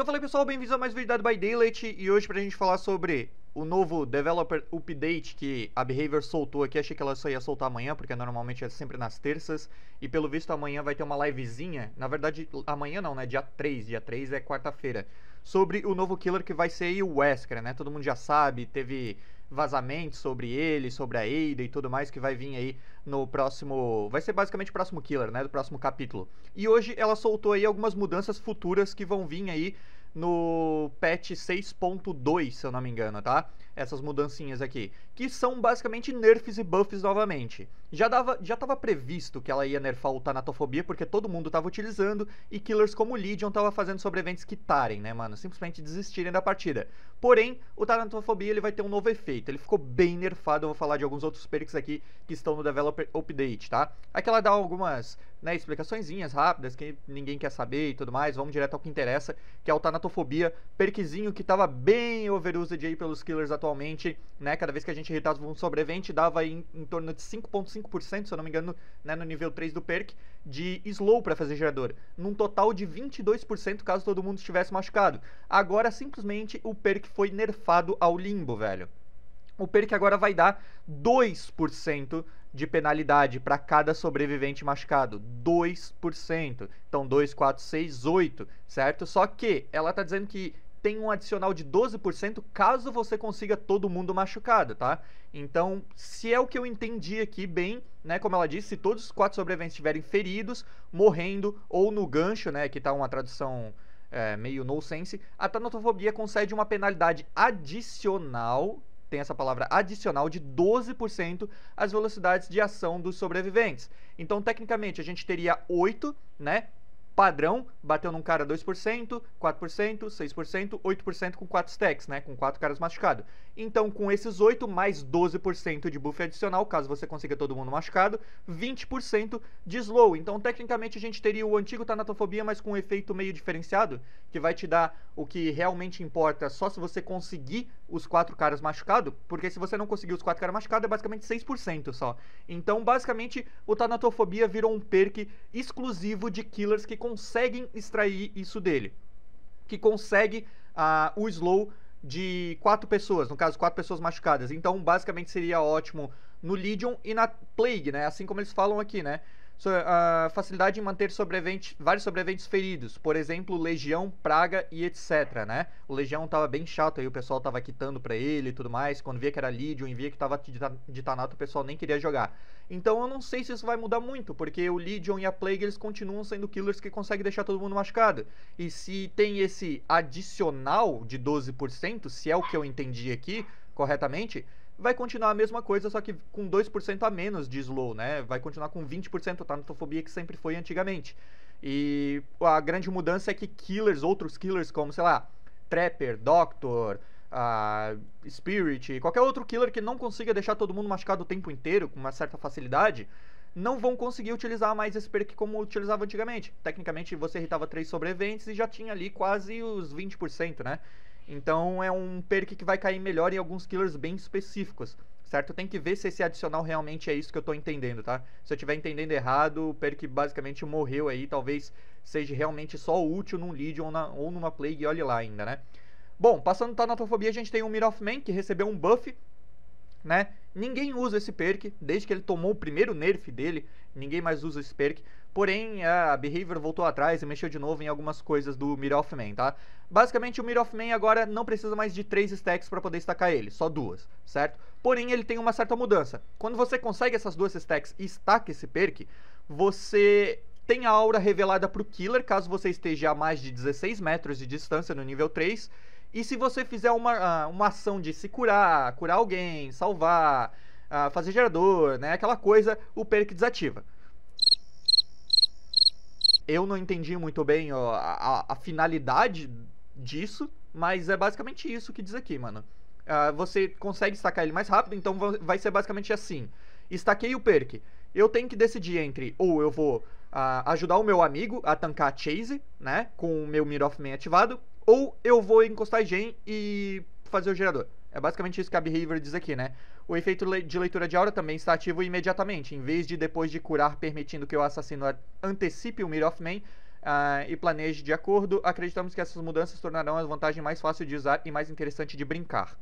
Então falei pessoal, bem-vindos a mais um vídeo da by Daylight e hoje pra gente falar sobre o novo Developer Update que a Behavior soltou aqui, achei que ela só ia soltar amanhã, porque normalmente é sempre nas terças, e pelo visto amanhã vai ter uma livezinha, na verdade amanhã não, né, dia 3, dia 3 é quarta-feira, sobre o novo Killer que vai ser o Wesker, né, todo mundo já sabe, teve vazamentos sobre ele, sobre a Ada e tudo mais que vai vir aí no próximo. Vai ser basicamente o próximo killer, né? Do próximo capítulo. E hoje ela soltou aí algumas mudanças futuras que vão vir aí no patch 6.2, se eu não me engano, tá? essas mudancinhas aqui, que são basicamente nerfs e buffs novamente. Já dava, já estava previsto que ela ia nerfar o Tanatofobia, porque todo mundo estava utilizando, e killers como Legion estava fazendo sobreviventes quitarem, né, mano? Simplesmente desistirem da partida. Porém, o Tanatofobia ele vai ter um novo efeito, ele ficou bem nerfado, eu vou falar de alguns outros perks aqui que estão no Developer Update, tá? Aqui ela dá algumas né, explicaçõezinhas rápidas que ninguém quer saber e tudo mais, vamos direto ao que interessa, que é o Tanatofobia, perkzinho que estava bem overused aí pelos killers atualmente atualmente, né, cada vez que a gente irritava um sobrevivente dava em, em torno de 5,5%, se eu não me engano, né, no nível 3 do perk, de slow para fazer gerador, num total de 22% caso todo mundo estivesse machucado. Agora, simplesmente, o perk foi nerfado ao limbo, velho. O perk agora vai dar 2% de penalidade para cada sobrevivente machucado. 2%. Então 2, 4, 6, 8, certo? Só que ela está dizendo que tem um adicional de 12% caso você consiga todo mundo machucado, tá? Então, se é o que eu entendi aqui bem, né, como ela disse, se todos os quatro sobreviventes estiverem feridos, morrendo ou no gancho, né, que tá uma tradução é, meio nonsense, a tanatofobia concede uma penalidade adicional, tem essa palavra adicional, de 12% às velocidades de ação dos sobreviventes. Então, tecnicamente, a gente teria 8, né, padrão, bateu num cara 2%, 4%, 6%, 8% com 4 stacks, né? Com 4 caras machucados. Então, com esses 8, mais 12% de buff adicional, caso você consiga todo mundo machucado, 20% de slow. Então, tecnicamente, a gente teria o antigo Tanatofobia, mas com um efeito meio diferenciado, que vai te dar o que realmente importa só se você conseguir os quatro caras machucados, porque se você não conseguir os quatro caras machucados é basicamente 6% só. Então, basicamente, o Tanatofobia virou um perk exclusivo de killers que conseguem extrair isso dele. Que consegue uh, o slow de quatro pessoas, no caso, quatro pessoas machucadas. Então, basicamente, seria ótimo no Legion e na Plague, né? Assim como eles falam aqui, né? So, uh, facilidade em manter sobreviventes, vários sobreviventes feridos, por exemplo, legião, praga e etc, né? O legião tava bem chato aí, o pessoal tava quitando pra ele e tudo mais, quando via que era Legion e via que tava de Tanato, o pessoal nem queria jogar. Então eu não sei se isso vai mudar muito, porque o Legion e a Plague eles continuam sendo killers que conseguem deixar todo mundo machucado. E se tem esse adicional de 12%, se é o que eu entendi aqui corretamente, vai continuar a mesma coisa, só que com 2% a menos de slow, né? Vai continuar com 20% a tanatofobia que sempre foi antigamente. E a grande mudança é que killers, outros killers como, sei lá, Trapper, Doctor, uh, Spirit, qualquer outro killer que não consiga deixar todo mundo machucado o tempo inteiro com uma certa facilidade, não vão conseguir utilizar mais esse perk como utilizava antigamente. Tecnicamente você irritava três sobreviventes e já tinha ali quase os 20%, né? Então é um perk que vai cair melhor em alguns killers bem específicos, certo? Tem que ver se esse adicional realmente é isso que eu estou entendendo, tá? Se eu estiver entendendo errado, o perk basicamente morreu aí, talvez seja realmente só útil num lead ou, na, ou numa plague, olhe lá ainda, né? Bom, passando da a Natofobia, a gente tem o Mirror of Man, que recebeu um buff, né? Ninguém usa esse perk, desde que ele tomou o primeiro nerf dele, ninguém mais usa esse perk. Porém, a Behavior voltou atrás e mexeu de novo em algumas coisas do Mirror of Man, tá? Basicamente, o Mirror of Man agora não precisa mais de três stacks para poder estacar ele, só duas, certo? Porém, ele tem uma certa mudança. Quando você consegue essas duas stacks e estaca esse perk, você tem a aura revelada para o Killer, caso você esteja a mais de 16 metros de distância no nível 3. E se você fizer uma, ah, uma ação de se curar, curar alguém, salvar, ah, fazer gerador, né? Aquela coisa, o perk desativa. Eu não entendi muito bem ó, a, a, finalidade disso, mas é basicamente isso que diz aqui, mano. Uh, você consegue estacar ele mais rápido, então vai ser basicamente assim. Estaquei o perk. Eu tenho que decidir entre ou eu vou uh, ajudar o meu amigo a tancar a Chase, né? Com o meu Mirror of Man ativado, ou eu vou encostar a gen e fazer o gerador. É basicamente isso que a Behavior diz aqui, né? O efeito de leitura de aura também está ativo imediatamente, em vez de depois de curar, permitindo que o assassino antecipe o Mirror of Man uh, ah, e planeje de acordo. Acreditamos que essas mudanças tornarão a vantagem mais fácil de usar e mais interessante de brincar.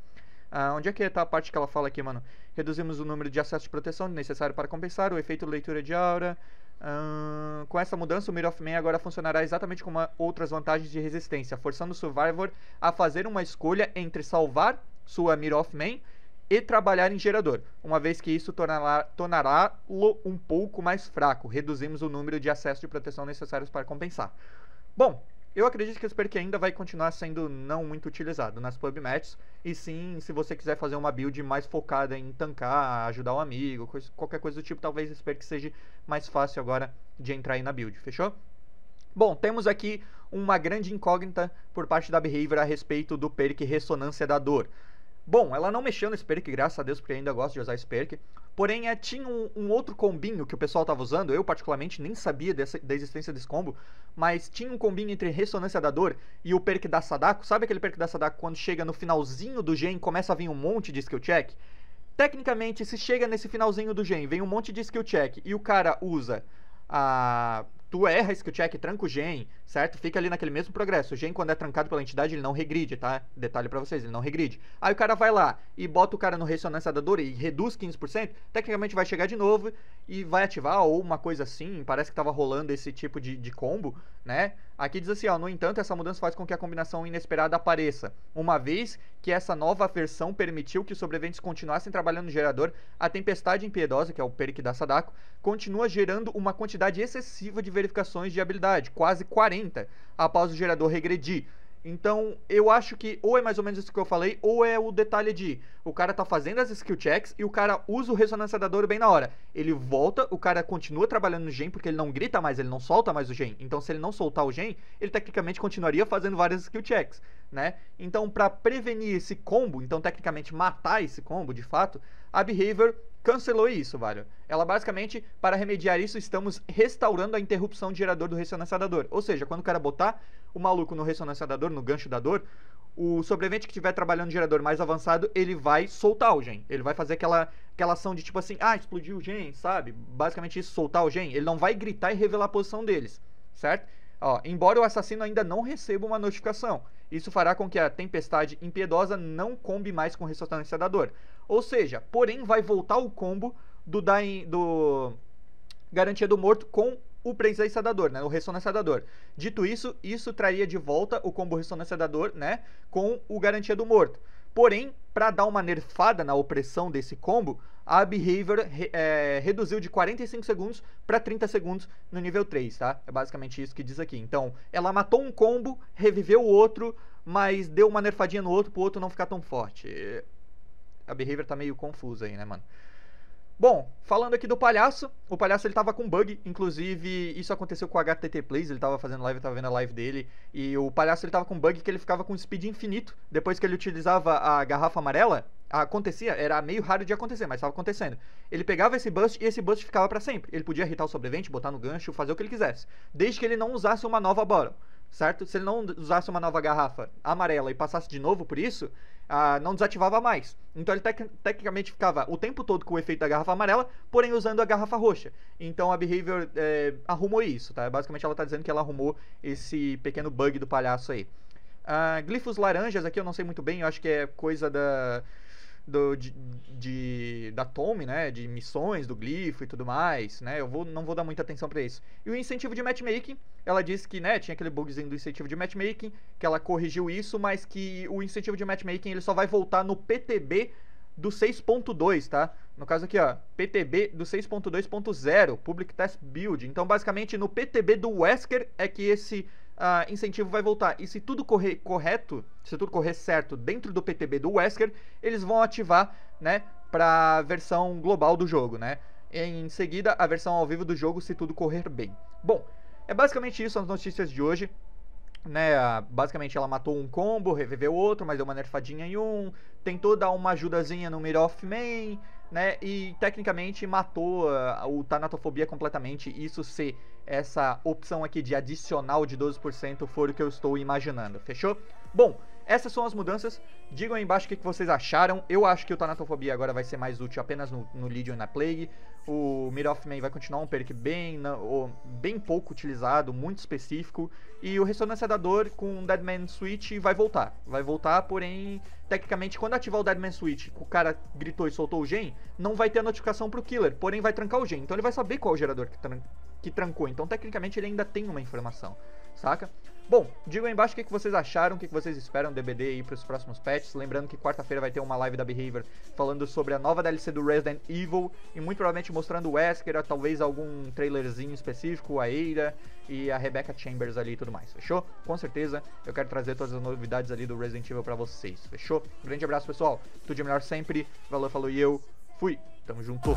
Uh, onde é que está a parte que ela fala aqui, mano? Reduzimos o número de acessos de proteção necessário para compensar o efeito de leitura de aura. Uh, ah, com essa mudança, o Mirror of Man agora funcionará exatamente como outras vantagens de resistência, forçando o Survivor a fazer uma escolha entre salvar sua Mirror of Man e trabalhar em gerador, uma vez que isso tornará, tornará-lo um pouco mais fraco. Reduzimos o número de acessos de proteção necessários para compensar. Bom, eu acredito que esse perk ainda vai continuar sendo não muito utilizado nas pub matches, e sim, se você quiser fazer uma build mais focada em tancar, ajudar um amigo, qualquer coisa do tipo, talvez esse perk seja mais fácil agora de entrar aí na build, fechou? Bom, temos aqui uma grande incógnita por parte da Behavior a respeito do perk Ressonância da Dor. Bom, ela não mexeu nesse perk, graças a Deus, porque ainda gosto de usar esse perk. Porém, é, tinha um, um, outro combinho que o pessoal estava usando, eu particularmente nem sabia dessa, da existência desse combo, mas tinha um combinho entre Ressonância da Dor e o perk da Sadako. Sabe aquele perk da Sadako quando chega no finalzinho do gen começa a vir um monte de skill check? Tecnicamente, se chega nesse finalzinho do gen, vem um monte de skill check e o cara usa a... Tu erra skill check, tranca o gen, certo? Fica ali naquele mesmo progresso. O gen, quando é trancado pela entidade, ele não regride, tá? Detalhe para vocês, ele não regride. Aí o cara vai lá e bota o cara no ressonância da dor e reduz 15%, tecnicamente vai chegar de novo e vai ativar, ou uma coisa assim, parece que tava rolando esse tipo de, de combo, né? Aqui diz assim, ó, no entanto, essa mudança faz com que a combinação inesperada apareça, uma vez que essa nova versão permitiu que os sobreviventes continuassem trabalhando no gerador, a tempestade impiedosa, que é o Peric da Sadako, continua gerando uma quantidade excessiva de verificações de habilidade, quase 40 após o gerador regredir. Então, eu acho que ou é mais ou menos isso que eu falei, ou é o detalhe de o cara tá fazendo as skill checks e o cara usa o ressonanciador bem na hora. Ele volta, o cara continua trabalhando no gen porque ele não grita mais, ele não solta mais o gen. Então, se ele não soltar o gen, ele tecnicamente continuaria fazendo várias skill checks, né? Então, para prevenir esse combo, então tecnicamente matar esse combo de fato, a Behavior cancelou isso, velho. Ela basicamente, para remediar isso, estamos restaurando a interrupção de gerador do ressonanciador. Ou seja, quando o cara botar o maluco no ressonanciador, no gancho da dor, o sobrevivente que estiver trabalhando no gerador mais avançado, ele vai soltar o gen. Ele vai fazer aquela, aquela ação de tipo assim, ah, explodiu o gen, sabe? Basicamente isso, soltar o gen. Ele não vai gritar e revelar a posição deles, certo? Ó, embora o assassino ainda não receba uma notificação, isso fará com que a tempestade impiedosa não combe mais com o ressonanciador. Ou seja, porém vai voltar o combo do, Dain, do Garantia do Morto com o Presença da Dor, né? O Ressonância da Dor. Dito isso, isso traria de volta o combo Ressonância da Dor, né? Com o Garantia do Morto. Porém, para dar uma nerfada na opressão desse combo, a Behavior é, reduziu de 45 segundos para 30 segundos no nível 3, tá? É basicamente isso que diz aqui. Então, ela matou um combo, reviveu o outro, mas deu uma nerfadinha no outro pro outro não ficar tão forte a behavior tá meio confusa aí, né, mano? Bom, falando aqui do palhaço, o palhaço ele tava com bug, inclusive isso aconteceu com o HTT Plays, ele tava fazendo live, eu tava vendo a live dele, e o palhaço ele tava com bug que ele ficava com speed infinito, depois que ele utilizava a garrafa amarela, acontecia, era meio raro de acontecer, mas tava acontecendo. Ele pegava esse bust e esse bust ficava para sempre, ele podia irritar o sobrevivente, botar no gancho, fazer o que ele quisesse, desde que ele não usasse uma nova bottle certo? Se ele não usasse uma nova garrafa amarela e passasse de novo por isso, ah, não desativava mais. Então ele tec tecnicamente ficava o tempo todo com o efeito da garrafa amarela, porém usando a garrafa roxa. Então a Behavior é, arrumou isso, tá? Basicamente ela está dizendo que ela arrumou esse pequeno bug do palhaço aí. Ah, glifos laranjas aqui eu não sei muito bem, eu acho que é coisa da do, de, de, da Tome, né? De missões, do glifo e tudo mais, né? Eu vou, não vou dar muita atenção para isso. E o incentivo de matchmaking, ela disse que, né, tinha aquele bugzinho do incentivo de matchmaking, que ela corrigiu isso, mas que o incentivo de matchmaking ele só vai voltar no PTB do 6.2, tá? No caso aqui, ó, PTB do 6.2.0, Public Test Build. Então, basicamente, no PTB do Wesker é que esse uh, incentivo vai voltar. E se tudo correr correto, se tudo correr certo dentro do PTB do Wesker, eles vão ativar, né, para a versão global do jogo, né? Em seguida, a versão ao vivo do jogo, se tudo correr bem. Bom, é basicamente isso as notícias de hoje. Né, basicamente ela matou um combo, reviveu outro, mas deu uma nerfadinha em um. Tentou dar uma ajudazinha no Mirror of Man né? E tecnicamente matou uh, o Tanatofobia completamente. Isso se essa opção aqui de adicional de 12% for o que eu estou imaginando, fechou? Bom, essas são as mudanças. Digam aí embaixo o que, vocês acharam. Eu acho que o Tanatofobia agora vai ser mais útil apenas no, no Legion e na Plague. O Mirror of Man vai continuar um perk bem, na, bem pouco utilizado, muito específico. E o Ressonanciador com Deadman Switch vai voltar. Vai voltar, porém, tecnicamente, quando ativar o Deadman Switch, o cara gritou e soltou o gen, não vai ter a notificação pro Killer, porém vai trancar o gen. Então ele vai saber qual é o gerador que, tran que trancou. Então, tecnicamente, ele ainda tem uma informação, saca? Bom, digam aí embaixo o que, vocês acharam, o que, vocês esperam do DBD aí para os próximos patches. Lembrando que quarta-feira vai ter uma live da Behavior falando sobre a nova DLC do Resident Evil e muito provavelmente mostrando o Wesker, talvez algum trailerzinho específico, a Eira e a Rebecca Chambers ali e tudo mais, fechou? Com certeza eu quero trazer todas as novidades ali do Resident Evil para vocês, fechou? grande abraço pessoal, tudo de melhor sempre, valeu, falou e eu fui, tamo junto!